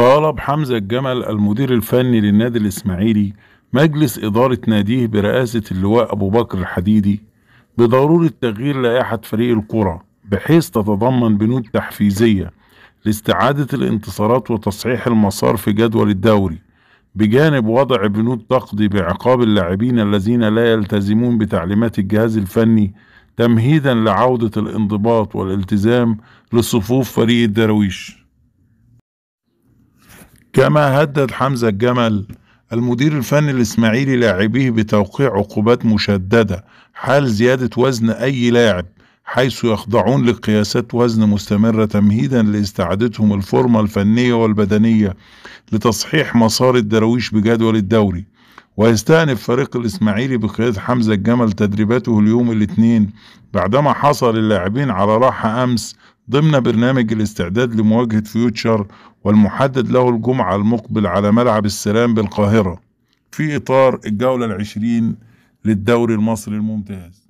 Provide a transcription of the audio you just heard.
طالب حمزة الجمل المدير الفني للنادي الإسماعيلي مجلس إدارة ناديه برئاسة اللواء أبو بكر الحديدي بضرورة تغيير لائحة فريق الكرة بحيث تتضمن بنود تحفيزية لاستعادة الانتصارات وتصحيح المسار في جدول الدوري بجانب وضع بنود تقضي بعقاب اللاعبين الذين لا يلتزمون بتعليمات الجهاز الفني تمهيدا لعودة الانضباط والالتزام لصفوف فريق الدراويش كما هدد حمزة الجمل المدير الفني الإسماعيلي لاعبيه بتوقيع عقوبات مشددة حال زيادة وزن أي لاعب حيث يخضعون لقياسات وزن مستمرة تمهيدا لاستعادتهم الفورمة الفنية والبدنية لتصحيح مسار الدراويش بجدول الدوري ويستأنف فريق الإسماعيلي بقيادة حمزة الجمل تدريباته اليوم الاثنين بعدما حصل اللاعبين على راحة أمس ضمن برنامج الاستعداد لمواجهة فيوتشر والمحدد له الجمعة المقبل على ملعب السلام بالقاهرة في إطار الجولة العشرين للدوري المصري الممتاز